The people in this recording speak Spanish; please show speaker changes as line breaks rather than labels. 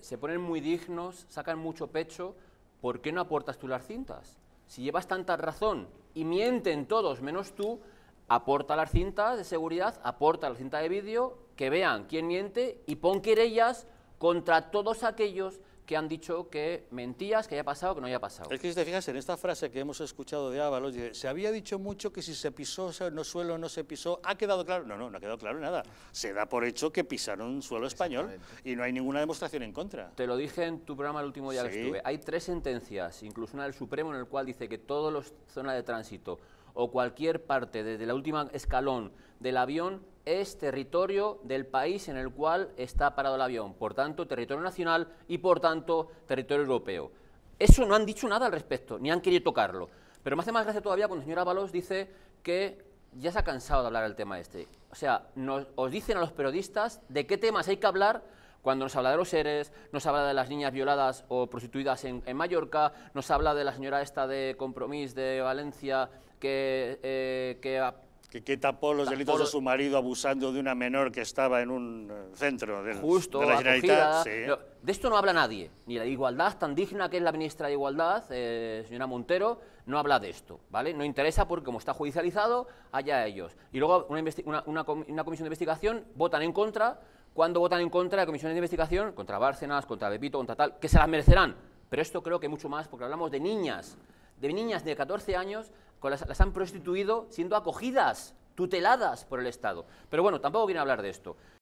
se ponen muy dignos, sacan mucho pecho, ¿por qué no aportas tú las cintas? Si llevas tanta razón y mienten todos menos tú, aporta las cintas de seguridad, aporta la cinta de vídeo, que vean quién miente y pon querellas contra todos aquellos que han dicho que mentías, que haya pasado, que no haya pasado. Es que si te fijas en esta frase que hemos
escuchado de Ábalos, se había dicho mucho que si se pisó no suelo, no se pisó, ¿ha quedado claro? No, no, no ha quedado claro nada. Se da por hecho que pisaron suelo español y no hay ninguna demostración en
contra. Te lo dije en tu programa el último día que estuve. Hay tres sentencias, incluso una del Supremo, en el cual dice que todas las zonas de tránsito o cualquier parte, desde la última escalón del avión, es territorio del país en el cual está parado el avión, por tanto territorio nacional y por tanto territorio europeo. Eso no han dicho nada al respecto, ni han querido tocarlo. Pero me hace más gracia todavía cuando la señora balos dice que ya se ha cansado de hablar del tema este. O sea, nos, os dicen a los periodistas de qué temas hay que hablar cuando nos habla de los seres, nos habla de las niñas violadas o prostituidas en, Mallorca, nos habla de la señora esta de Compromís de Valencia que, eh, que
que, tapó los delitos de su marido abusando de una menor que estaba en un eh, centro de la Generalitat. de
esto no habla nadie, ni la igualdad tan digna que es la ministra de Igualdad, eh, señora Montero, no habla de esto, ¿vale? No interesa porque como está judicializado, allá ellos. Y luego una, una, comisión de investigación votan en contra, cuando votan en contra de comisiones de investigación, contra Bárcenas, contra Pepito, contra tal, que se las merecerán. Pero esto creo que mucho más, porque hablamos de niñas, de niñas de 14 años con las, las han prostituido siendo acogidas, tuteladas por el Estado. Pero bueno, tampoco quiero hablar de esto.